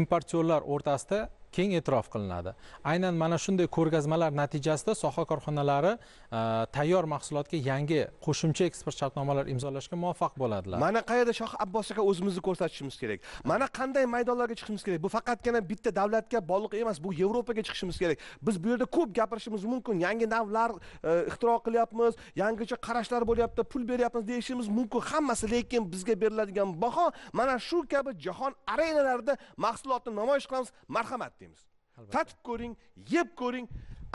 importyorlar o'rtasida keng e'tirof qilinadi aynan mana shunday ko'rgazmalar natijasida soha korxonalari e, tayyor mahsulotga yangi qo'shimcha eksport shartnomalar imzolashga muvaffaq bo'ladilar mana qayerda shoh abbos aka o'zimizni ko'rsatishimiz kerak mana qanday maydonlarga chiqishimiz kerak bu faqatgina bitta davlatga bog'liq emas bu yevropaga chiqishimiz kerak biz bu yerda ko'p gapirishimiz mumkin yangi navlar e, ixtiro qilyapmiz yangicha qarashlar bo'lyapti pul beryapmiz deyishimiz mumkin hammasi lekin bizga beriladigan baho mana shu kabi jahon arenalarida mahsulotni namoyish qilamiz marhamat deymiz tatib ko'ring yeb ko'ring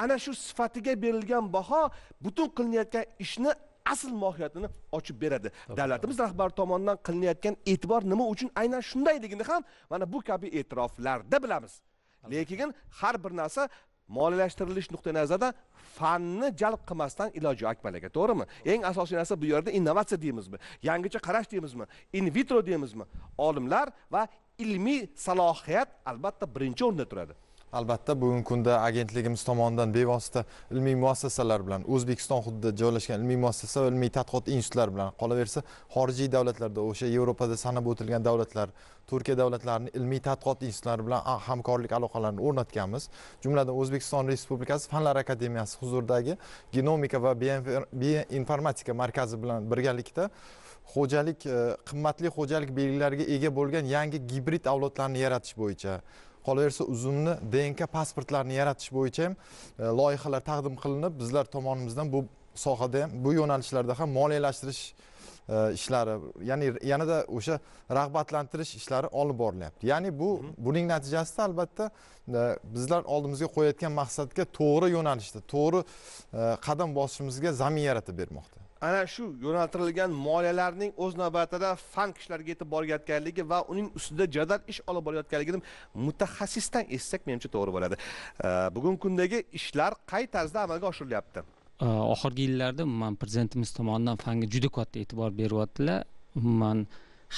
ana shu sifatiga berilgan baho butun qilinayotgan ishni asl mohiyatini ochib beradi davlatimiz rahbari tomonidan qilinayotgan e'tibor nima uchun aynan shundayligini ham mana bu kabi e'tiroflarda bilamiz lekin har bir narsa moliyalashtirilish nuqtai nazaridan fanni jalb qilmasdan iloji yo'q akmal aka to'g'rimi eng asosiy narsa bu yerda innovatsiya deymizmi yangicha qarash deymizmi in vitro deymizmi olimlar va ilmiy salohiyat albatta birinchi o'rinda turadi albatta bugungi kunda agentligimiz tomonidan bevosita ilmiy muassasalar bilan o'zbekiston hududida joylashgan ilmiy muassasa va ilmiy tadqiqot institutlari bilan qolaversa xorijiy davlatlarda o'sha yevropada sanab o'tilgan davlatlar turkiya davlatlarini ilmiy tadqiqot institutlari bilan hamkorlik aloqalarini o'rnatganmiz jumladan o'zbekiston respublikasi fanlar akademiyasi huzuridagi genomika va bioinformatika markazi bilan birgalikda xo'jalik e, qimmatli xo'jalik belgilariga ega bo'lgan yangi gibrid avlodlarni yaratish bo'yicha qolaversa uzumni dnk pasportlarini yaratish bo'yicha ham e, loyihalar taqdim qilinib bizlar tomonimizdan bu sohada ham bu yo'nalishlarda ham moliyalashtirish e, ishlari ya'ni yanada o'sha rag'batlantirish ishlari olib borilyapti ya'ni bu buning natijasida albatta bizlar oldimizga qo'yayotgan maqsadga to'g'ri yo'nalishda to'g'ri qadam bosishimizga zamin yaratib bermoqda ana shu yo'naltirilgan moliyalarning o'z navbatida fan kishilarga yetib borayotganligi va uning ustida jadal ish olib borayotganligini mutaxassisdan eshitsak menimcha to'g'ri bo'ladi bugungi kundagi ishlar qay tarzda amalga oshirilyapti oxirgi yillarda umuman prezidentimiz tomonidan fanga juda katta e'tibor beryaptilar umuman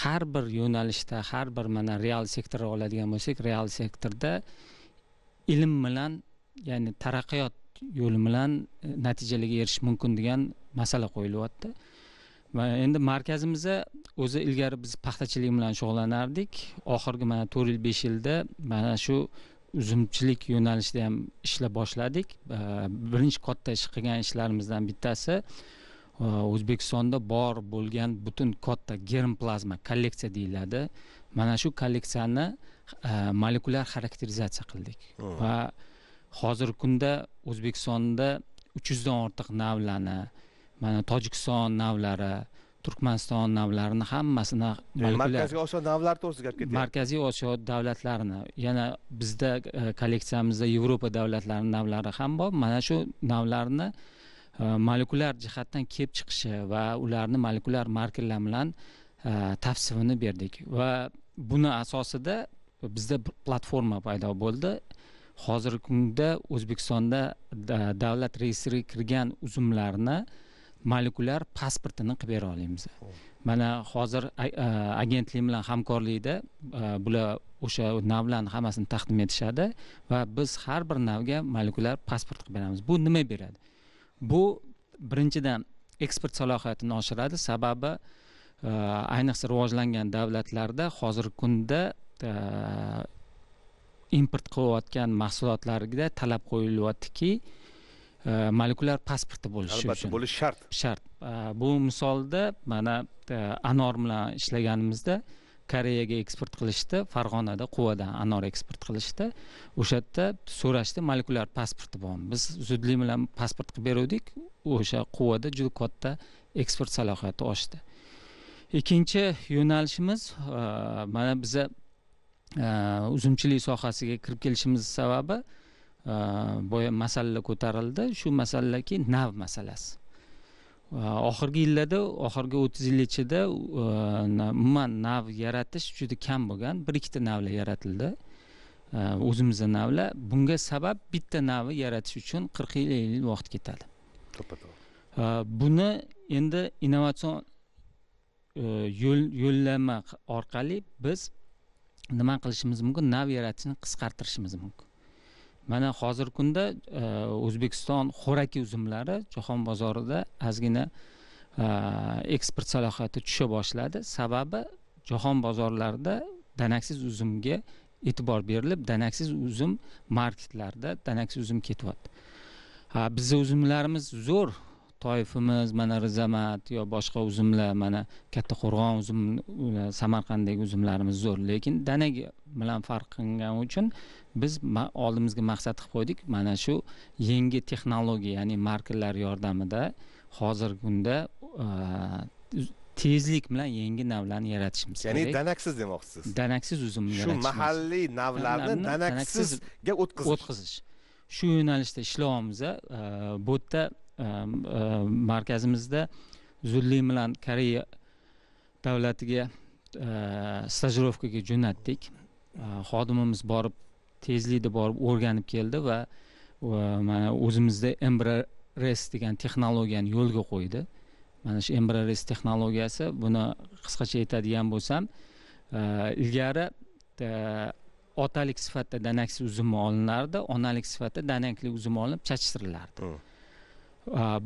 har bir yo'nalishda har bir mana real sektorni oladigan bo'lsak real sektorda ilm bilan ya'ni taraqqiyot yo'li bilan e, natijalarga erishish mumkin degan masala qo'yilyapti va endi markazimizda o'zi ilgari biz paxtachilik bilan shug'ullanardik oxirgi mana to'rt yil besh yilda mana shu uzumchilik yo'nalishida ham ishlab boshladik birinchi katta ish qilgan ishlarimizdan bittasi e, o'zbekistonda bor bo'lgan butun katta germplazma kolleksiya deyiladi mana shu kolleksiyani e, molekulyar xarakterizatsiya qildik hmm. va hmm. hozirgi kunda o'zbekistonda uch yuzdan ortiq navlani mana tojikiston navlari turkmaniston navlarini hammasini markaziy osiyo navlari to'g'risida gap ketyapti markaziy osiyo davlatlarini yana bizda e, kolleksiyamizda yevropa davlatlarini navlari ham bor mana shu navlarni e, molekulyar jihatdan kelib chiqishi va ularni molekulyar markerlar bilan e, tavsifini berdik va buni asosida bizda platforma paydo bo'ldi hozirgi kunda o'zbekistonda davlat reyestriga kirgan uzumlarni molekulyar pasportini qilib bera olamiz mana hozir agentlik bilan hamkorlikda bular o'sha navlarni hammasini taqdim etishadi va biz har bir navga molekulyar pasport qilib beramiz bu nima beradi bu birinchidan eksport salohiyatini oshiradi sababi ayniqsa rivojlangan davlatlarda hozirgi kunda import qilayotgan mahsulotlarga talab qo'yilyaptiki e, molekulyar pasporti bo'lishi uchun albatta bo'lishi shart shart e, bu misolda mana e, anor bilan ishlaganimizda koreyaga eksport qilishdi farg'onada quvadan anor eksport qilishdi o'sha yerda so'rashdi molekulyar pasporti bormi biz zudlik bilan pasport qilib beruvdik o'sha quvada juda katta eksport salohiyati oshdi ikkinchi yo'nalishimiz mana biza uzumchilik э, sohasiga kirib kelishimiz sababi э, boya masala ko'tarildi shu masalaki nav masalasi э, oxirgi yillarda oxirgi o'ttiz yil ichida umuman nav yaratish juda kam bo'lgan bir ikkita navlar yaratildi o'zimizda navlar bunga sabab bitta navni yaratish uchun qirq yil ellik yil vaqt ketadi to'ppa to'g'ri buni endi innovatsion yo'llanma orqali biz nima qilishimiz mumkin nav yaratishni qisqartirishimiz mumkin mana hozirgi kunda e, o'zbekiston xo'raki uzumlari jahon bozorida ozgina e, eksport salohiyati tusha boshladi sababi jahon bozorlarida danaksiz uzumga e'tibor berilib danaksiz uzum marketlarda danaksiz uzum ketyapti bizni uzumlarimiz zo'r toifimiz mana rizamat yo boshqa uzumlar mana kattaqo'rg'on uzum samarqanddagi uzumlarimiz zo'r lekin danaga bilan farq qilgani uchun biz oldimizga maqsad qilib qo'ydik mana shu yangi texnologiya ya'ni markerlar yordamida hozirgi kunda tezlik bilan yangi navlarni yaratishimiz kerak ya'ni danaksiz demoqchisiz danaksiz uzum shu mahalliy navlarni danaksizga o'tkazish o'tkazish shu yo'nalishda ishlayapmiz bu yerda E, e, markazimizda zudlik bilan koreya davlatiga e, stajirovkaga jo'natdik xodimimiz borib tezlikda borib o'rganib keldi va mana o'zimizda embrares degan texnologiyani yo'lga qo'ydi mana shu embrares texnologiyasi buni qisqacha aytadigan bo'lsam ilgari otalik sifatida danaksiz uzumi olinardi onalik sifatida danakli uzum olinib chachistilardi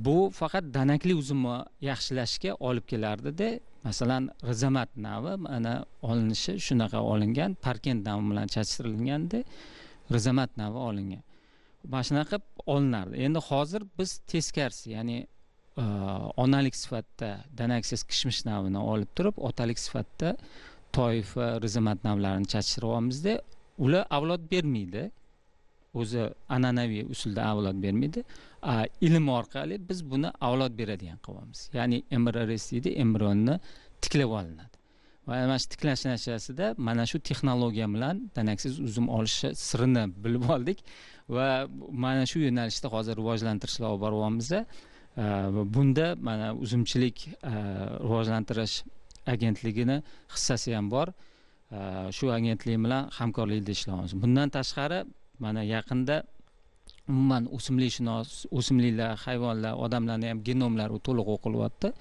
bu faqat danakli uzumni yaxshilashga olib kelardida masalan g'izamat navi mana olinishi shunaqa olingan parkent navi bilan chachtirilganda g'izamat navi olingan mana shunaqa qilib olinardi endi hozir biz teskarisi ya'ni e, onalik sifatida danaksiz kishmish navini olib turib otalik sifatida toifa rizimat navlarini chachtiryapmizda ular avlod bermaydi o'zi an'anaviy usulda avlod bermaydi ilm orqali biz buni avlod beradigan qilyapmiz ya'ni mrs deydi embrionni tiklab olinadi va mana shu tiklash natijasida mana shu texnologiya bilan danaksiz uzum olishi sirini bilib oldik va mana shu yo'nalishda hozir rivojlantirishlar olib boryapmiz bunda mana uzumchilik rivojlantirish agentligini hissasi ham bor shu agentlik bilan hamkorlikda ishlayapmiz bundan tashqari mana yaqinda umuman o'simlikshunos o'simliklar hayvonlar odamlarni ham genomlari to'liq o'qilyapti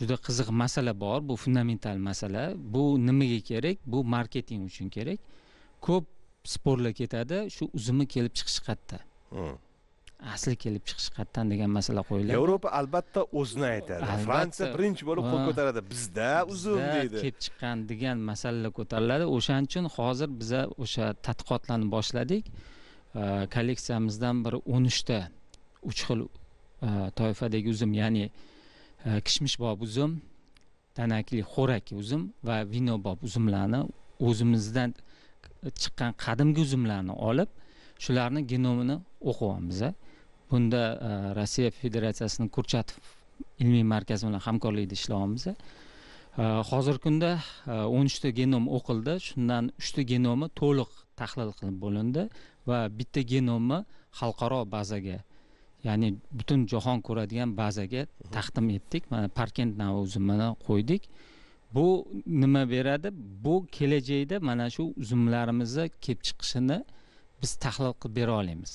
juda qiziq masala bor bu fundamental masala bu nimaga kerak bu marketing uchun kerak ko'p sporlar ketadi shu uzumi kelib chiqishi qayerda hmm. asli kelib chiqishi qayerdan degan masala qo'yiladi yevropa albatta o'zini aytadi fransiya birinchi bo'lib qo'l ko'taradi bizda uzum deydi kelib chiqqan degan masalalar ko'tariladi o'shaning uchun hozir biza o'sha tadqiqotlarni boshladik kolleksiyamizdan bir o'n uchta uch xil toifadagi uzum ya'ni kishmishbob uzum danakli xo'rak uzum va vinobob uzumlarni o'zimizdan chiqqan qadimgi uzumlarni olib shularni genomini o'qiyapmiz bunda e, rossiya federatsiyasini kurchatov ilmiy markazi bilan hamkorlikda ishlayapmiz e, hozirgi kunda e, o'n uchta genom o'qildi shundan uchta genomi to'liq tahlil qilib bo'lindi va bitta genomni xalqaro bazaga ya'ni butun jahon ko'radigan bazaga taqdim etdik mana parkent navi uzumini qo'ydik bu nima beradi bu kelajakda mana shu uzumlarimizni kelib chiqishini biz tahlil qilib bera olamiz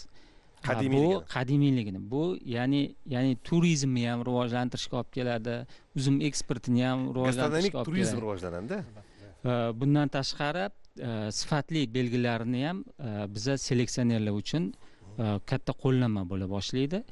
qadimiyligini bu qadimiyligini bu ya'ni ya'ni turizmni ham rivojlantirishga olib keladi uzum eksportini ham rivojlantirishga olib keladi turizm rivojlanadida bundan tashqari e, sifatli belgilarni ham e, biza seleksionerlar uchun e, katta qo'llanma bo'la boshlaydi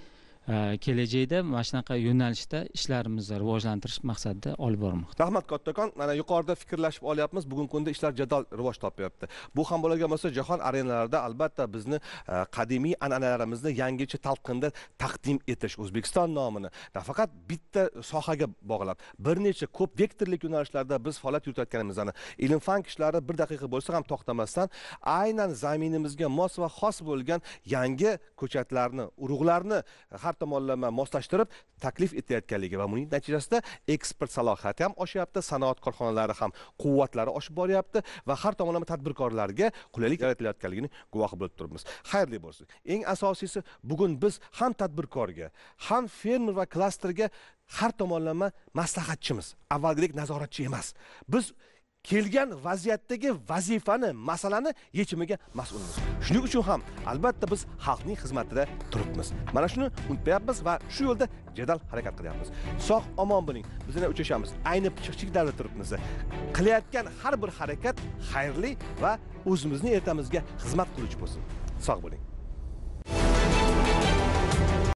kelajakda mana shunaqa yo'nalishda ishlarimizni rivojlantirish maqsadida olib bormoqda rahmat kattakon mana yuqorida fikrlashib olyapmiz bugungi kunda ishlar jadal rivoj topyapti bu ham bo'ladigan bo'lsa jahon arenalarida albatta bizni e, qadimiy an'analarimizni yangicha talqinda taqdim etish o'zbekiston nomini nafaqat bitta sohaga bog'lab bir necha ko'p vektorlik yo'nalishlarda biz faoliyat yuritayotganimizni ilm fan ishlari bir daqiqa bo'lsa ham to'xtamasdan aynan zaminimizga mos va xos bo'lgan yangi ko'chatlarni urug'larni har tomonlama moslashtirib taklif etayotganligi va buning natijasida eksport salohiyati ham oshyapti sanoat korxonalari ham quvvatlari oshib boryapti va har tomonlama tadbirkorlarga qulaylik yaratilayotganligini guvohi bo'lib turibmiz xayrli bo'lsin eng asosiysi bugun biz ham tadbirkorga ham fermer va klasterga har tomonlama maslahatchimiz avvalgidek nazoratchi emas biz kelgan vaziyatdagi vazifani masalani yechimiga mas'ulmiz shuning uchun ham albatta biz xalqning xizmatida turibmiz mana shuni unutmayapmiz va shu yo'lda jadal harakat qilyapmiz sog' omon bo'ling biz yana uchrashamiz ayni chiqchik davlat turibmiz qilayotgan har bir harakat xayrli va o'zimizni ertamizga xizmat qiluvchi bo'lsin sog' bo'ling